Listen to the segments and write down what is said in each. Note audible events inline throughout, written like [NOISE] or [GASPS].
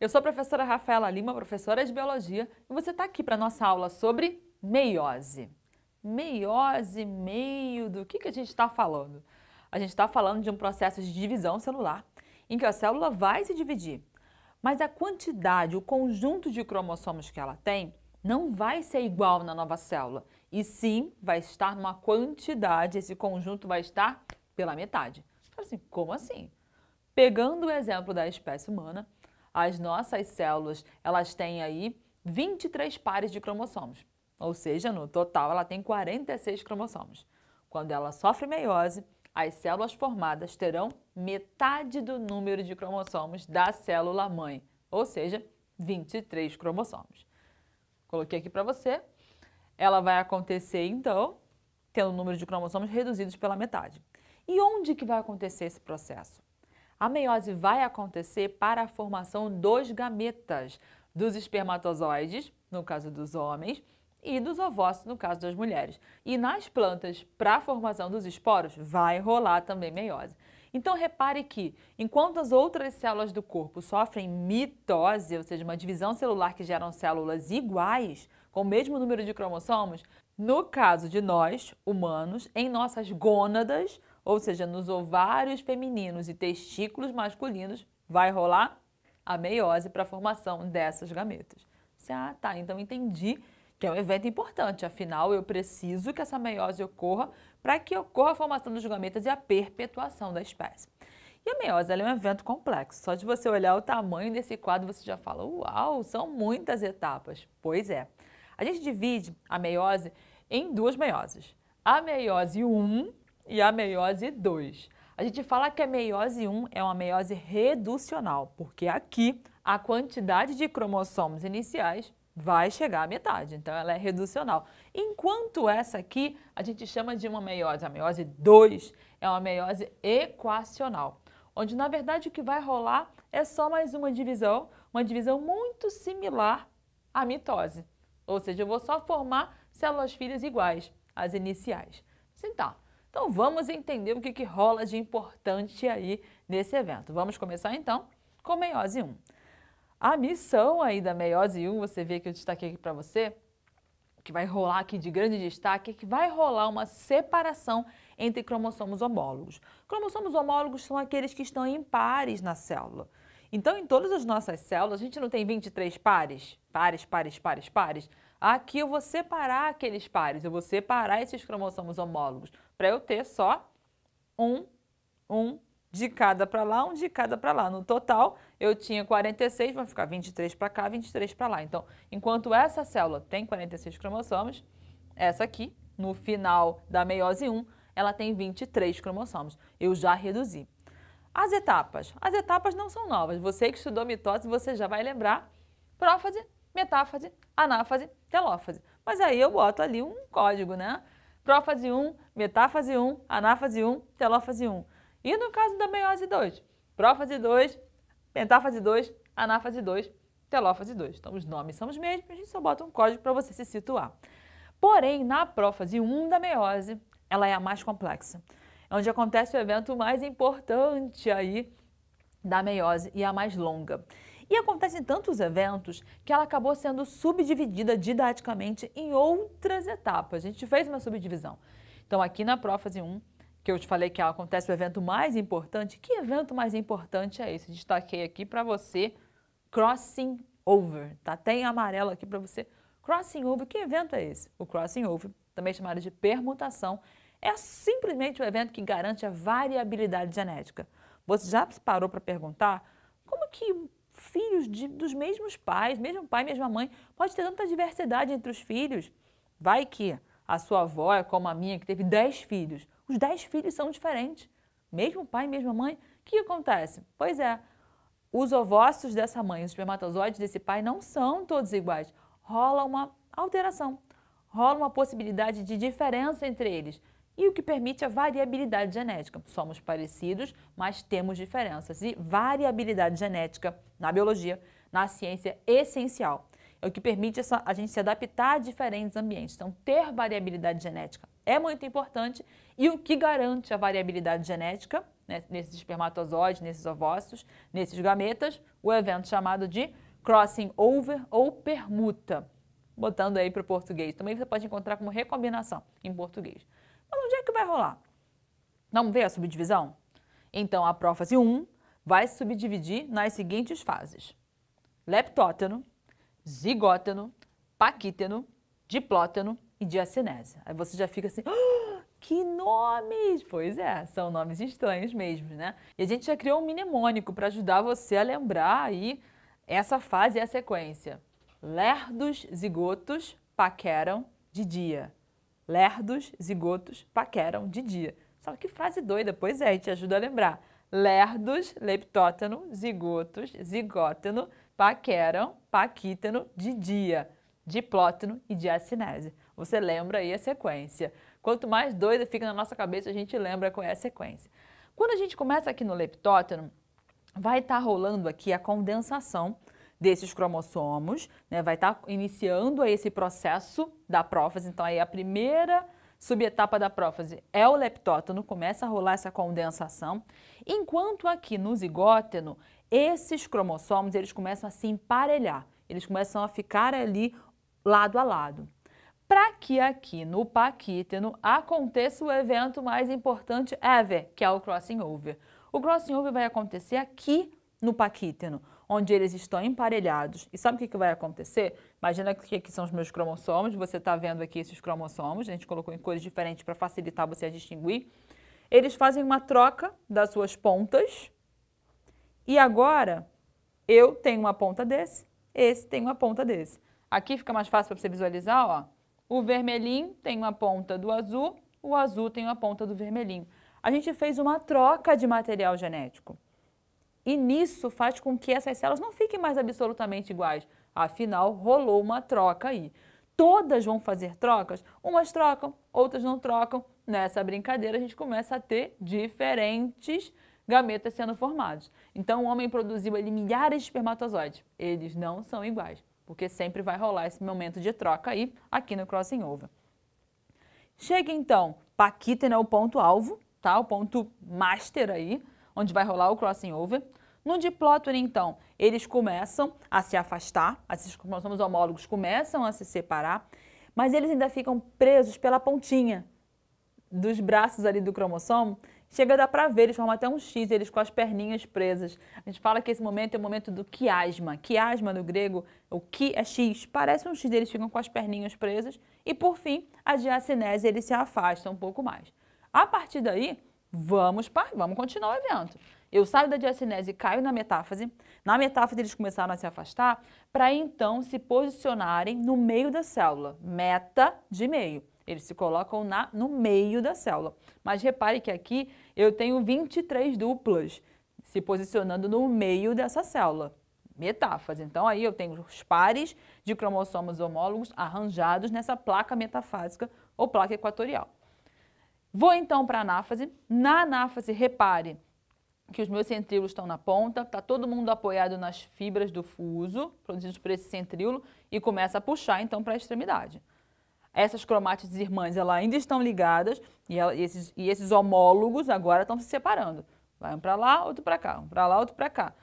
Eu sou a professora Rafaela Lima, professora de Biologia, e você está aqui para a nossa aula sobre meiose. Meiose, meio, do que, que a gente está falando? A gente está falando de um processo de divisão celular, em que a célula vai se dividir, mas a quantidade, o conjunto de cromossomos que ela tem, não vai ser igual na nova célula, e sim vai estar numa quantidade, esse conjunto vai estar pela metade. Então, assim, como assim? Pegando o exemplo da espécie humana, as nossas células, elas têm aí 23 pares de cromossomos. Ou seja, no total ela tem 46 cromossomos. Quando ela sofre meiose, as células formadas terão metade do número de cromossomos da célula mãe, ou seja, 23 cromossomos. Coloquei aqui para você. Ela vai acontecer então tendo o número de cromossomos reduzidos pela metade. E onde que vai acontecer esse processo? A meiose vai acontecer para a formação dos gametas, dos espermatozoides, no caso dos homens, e dos ovócitos, no caso das mulheres. E nas plantas, para a formação dos esporos, vai rolar também meiose. Então repare que, enquanto as outras células do corpo sofrem mitose, ou seja, uma divisão celular que geram células iguais, com o mesmo número de cromossomos, no caso de nós, humanos, em nossas gônadas, ou seja, nos ovários femininos e testículos masculinos, vai rolar a meiose para a formação dessas gametas. Você, ah, tá, então entendi que é um evento importante, afinal eu preciso que essa meiose ocorra para que ocorra a formação dos gametas e a perpetuação da espécie. E a meiose é um evento complexo, só de você olhar o tamanho desse quadro você já fala, uau, são muitas etapas. Pois é. A gente divide a meiose em duas meioses. A meiose 1 e a meiose 2. A gente fala que a meiose 1 é uma meiose reducional, porque aqui a quantidade de cromossomos iniciais vai chegar à metade, então ela é reducional. Enquanto essa aqui a gente chama de uma meiose, a meiose 2 é uma meiose equacional, onde na verdade o que vai rolar é só mais uma divisão, uma divisão muito similar à mitose. Ou seja, eu vou só formar células filhas iguais, as iniciais. Assim tá. Então vamos entender o que, que rola de importante aí nesse evento. Vamos começar então com meiose 1. A missão aí da meiose 1, você vê que eu destaquei aqui para você, que vai rolar aqui de grande destaque, é que vai rolar uma separação entre cromossomos homólogos. Cromossomos homólogos são aqueles que estão em pares na célula. Então, em todas as nossas células, a gente não tem 23 pares? Pares, pares, pares, pares. Aqui eu vou separar aqueles pares, eu vou separar esses cromossomos homólogos para eu ter só um, um de cada para lá, um de cada para lá. No total, eu tinha 46, vai ficar 23 para cá, 23 para lá. Então, enquanto essa célula tem 46 cromossomos, essa aqui, no final da meiose 1, ela tem 23 cromossomos. Eu já reduzi. As etapas. As etapas não são novas. Você que estudou mitose, você já vai lembrar prófase, metáfase, anáfase, telófase. Mas aí eu boto ali um código, né? Prófase 1, metáfase 1, anáfase 1, telófase 1. E no caso da meiose 2? Prófase 2, metáfase 2, anáfase 2, telófase 2. Então os nomes são os mesmos, a gente só bota um código para você se situar. Porém, na prófase 1 da meiose, ela é a mais complexa é onde acontece o evento mais importante aí da meiose e a mais longa. E acontecem tantos eventos que ela acabou sendo subdividida didaticamente em outras etapas. A gente fez uma subdivisão. Então, aqui na prófase 1, que eu te falei que acontece o evento mais importante, que evento mais importante é esse? Destaquei aqui para você, crossing over, tá? Tem amarelo aqui para você, crossing over, que evento é esse? O crossing over, também chamado de permutação, é simplesmente o evento que garante a variabilidade genética. Você já parou para perguntar como que filhos de, dos mesmos pais, mesmo pai, mesma mãe, pode ter tanta diversidade entre os filhos? Vai que a sua avó é como a minha, que teve 10 filhos. Os 10 filhos são diferentes. Mesmo pai, mesma mãe. O que acontece? Pois é, os ovócitos dessa mãe, os espermatozoides desse pai não são todos iguais. Rola uma alteração, rola uma possibilidade de diferença entre eles e o que permite a variabilidade genética. Somos parecidos, mas temos diferenças. E variabilidade genética na biologia, na ciência, é essencial. É o que permite essa, a gente se adaptar a diferentes ambientes. Então, ter variabilidade genética é muito importante e o que garante a variabilidade genética né, nesses espermatozoides, nesses ovócitos, nesses gametas, o evento chamado de crossing over ou permuta, botando aí para o português. Também você pode encontrar como recombinação em português. Mas onde é que vai rolar? Vamos ver a subdivisão? Então, a prófase 1 vai se subdividir nas seguintes fases. Leptóteno, zigóteno, paquíteno, diplóteno e diacinese. Aí você já fica assim, [GASPS] ah, que nomes! Pois é, são nomes estranhos mesmo, né? E a gente já criou um mnemônico para ajudar você a lembrar aí essa fase e a sequência. Lerdos zigotos paqueram de dia. Lerdos, zigotos, paqueram de dia. Só que frase doida, pois é, e te ajuda a lembrar. Lerdos, leptótano, zigotos, zigóteno, paqueram, paquítano, de dia, diplóteno e diacinese. Você lembra aí a sequência. Quanto mais doida fica na nossa cabeça, a gente lembra qual é a sequência. Quando a gente começa aqui no leptóteno, vai estar tá rolando aqui a condensação desses cromossomos, né? vai estar tá iniciando esse processo da prófase. Então, aí a primeira subetapa da prófase é o leptótono, começa a rolar essa condensação, enquanto aqui no zigóteno, esses cromossomos eles começam a se emparelhar, eles começam a ficar ali lado a lado. Para que aqui no paquíteno aconteça o evento mais importante ever, que é o crossing over. O crossing over vai acontecer aqui no paquíteno, onde eles estão emparelhados. E sabe o que, que vai acontecer? Imagina que aqui são os meus cromossomos, você está vendo aqui esses cromossomos, a gente colocou em cores diferentes para facilitar você a distinguir. Eles fazem uma troca das suas pontas, e agora eu tenho uma ponta desse, esse tem uma ponta desse. Aqui fica mais fácil para você visualizar, ó. O vermelhinho tem uma ponta do azul, o azul tem uma ponta do vermelhinho. A gente fez uma troca de material genético e nisso faz com que essas células não fiquem mais absolutamente iguais. Afinal, rolou uma troca aí. Todas vão fazer trocas? Umas trocam, outras não trocam. Nessa brincadeira, a gente começa a ter diferentes gametas sendo formados. Então, o homem produziu ali milhares de espermatozoides. Eles não são iguais, porque sempre vai rolar esse momento de troca aí, aqui no crossing over. Chega então, Paquita é o ponto alvo, tá? O ponto master aí, onde vai rolar o crossing over. No diplótero, então, eles começam a se afastar, esses cromossomos homólogos começam a se separar, mas eles ainda ficam presos pela pontinha dos braços ali do cromossomo. Chega a dar para ver, eles formam até um X, eles com as perninhas presas. A gente fala que esse momento é o momento do quiasma. Quiasma no grego, o qui é X, parece um X, eles ficam com as perninhas presas. E por fim, a diacinese, eles se afastam um pouco mais. A partir daí, vamos, vamos continuar o evento. Eu saio da diacinese e caio na metáfase. Na metáfase eles começaram a se afastar para então se posicionarem no meio da célula. Meta de meio. Eles se colocam na, no meio da célula. Mas repare que aqui eu tenho 23 duplas se posicionando no meio dessa célula. Metáfase. Então aí eu tenho os pares de cromossomos homólogos arranjados nessa placa metafásica ou placa equatorial. Vou então para a anáfase. Na anáfase, repare, que os meus centríolos estão na ponta, está todo mundo apoiado nas fibras do fuso, produzidas por esse centríolo, e começa a puxar então para a extremidade. Essas cromátides irmãs ela ainda estão ligadas e, ela, e, esses, e esses, homólogos agora estão se separando. Vai um para lá, outro para cá, um para lá, outro para cá.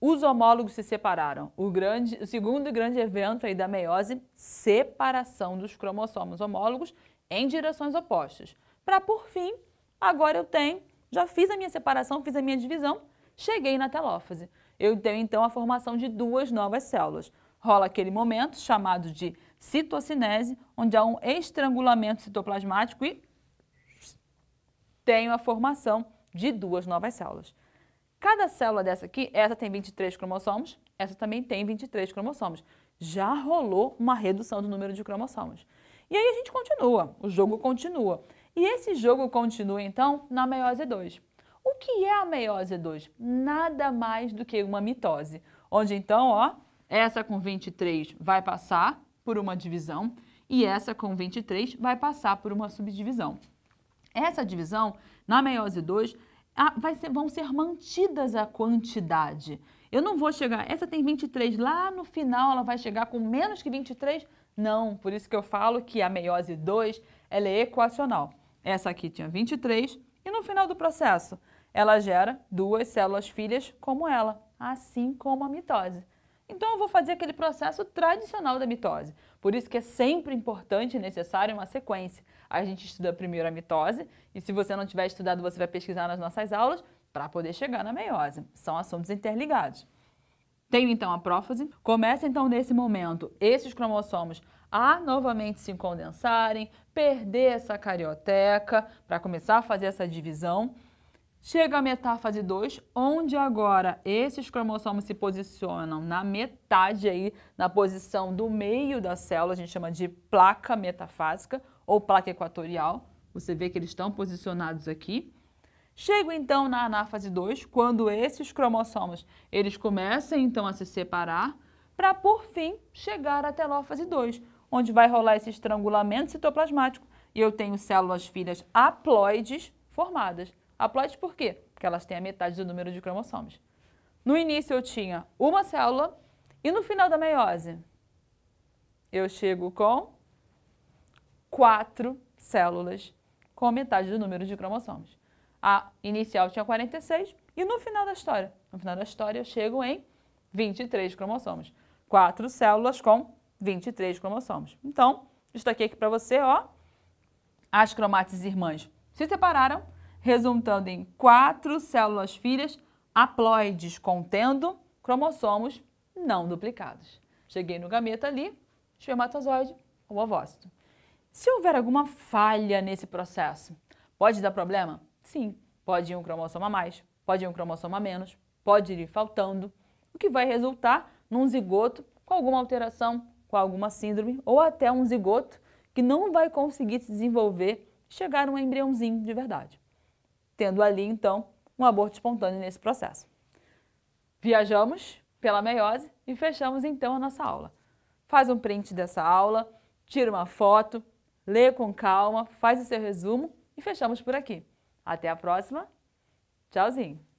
Os homólogos se separaram. O, grande, o segundo grande evento aí da meiose, separação dos cromossomos homólogos em direções opostas. Para, por fim, agora eu tenho já fiz a minha separação, fiz a minha divisão, cheguei na telófase. Eu tenho então a formação de duas novas células. Rola aquele momento chamado de citocinese, onde há um estrangulamento citoplasmático e tenho a formação de duas novas células. Cada célula dessa aqui, essa tem 23 cromossomos, essa também tem 23 cromossomos. Já rolou uma redução do número de cromossomos. E aí a gente continua, o jogo continua. E esse jogo continua então na meiose 2. O que é a meiose 2? Nada mais do que uma mitose, onde então, ó, essa com 23 vai passar por uma divisão e essa com 23 vai passar por uma subdivisão. Essa divisão, na meiose 2, a, ser, vão ser mantidas a quantidade. Eu não vou chegar, essa tem 23, lá no final ela vai chegar com menos que 23? Não, por isso que eu falo que a meiose 2 ela é equacional. Essa aqui tinha 23 e no final do processo ela gera duas células filhas como ela, assim como a mitose. Então eu vou fazer aquele processo tradicional da mitose. Por isso que é sempre importante e necessário uma sequência. A gente estuda primeiro a mitose e se você não tiver estudado, você vai pesquisar nas nossas aulas para poder chegar na meiose. São assuntos interligados. Tenho então a prófase. Começa então nesse momento esses cromossomos a novamente se condensarem, perder essa carioteca para começar a fazer essa divisão. Chega à metáfase 2, onde agora esses cromossomos se posicionam na metade aí, na posição do meio da célula, a gente chama de placa metafásica ou placa equatorial. Você vê que eles estão posicionados aqui. Chego então na anáfase 2, quando esses cromossomos, eles começam então a se separar, para por fim chegar à telófase 2, onde vai rolar esse estrangulamento citoplasmático e eu tenho células filhas haploides formadas. Haploides por quê? Porque elas têm a metade do número de cromossomos. No início eu tinha uma célula e no final da meiose eu chego com quatro células com a metade do número de cromossomos. A inicial tinha 46 e no final da história, no final da história eu chego em 23 cromossomos. Quatro células com 23 cromossomos. Então, destaquei aqui para você, ó, as cromátides irmãs se separaram, resultando em quatro células filhas haploides contendo cromossomos não duplicados. Cheguei no gameta ali, espermatozoide ou ovócito. Se houver alguma falha nesse processo, pode dar problema? Sim, pode ir um cromossoma a mais, pode ir um cromossoma a menos, pode ir faltando, o que vai resultar num zigoto com alguma alteração com alguma síndrome ou até um zigoto que não vai conseguir se desenvolver e chegar a um embriãozinho de verdade, tendo ali então um aborto espontâneo nesse processo. Viajamos pela meiose e fechamos então a nossa aula. Faz um print dessa aula, tira uma foto, lê com calma, faz o seu resumo e fechamos por aqui. Até a próxima. Tchauzinho.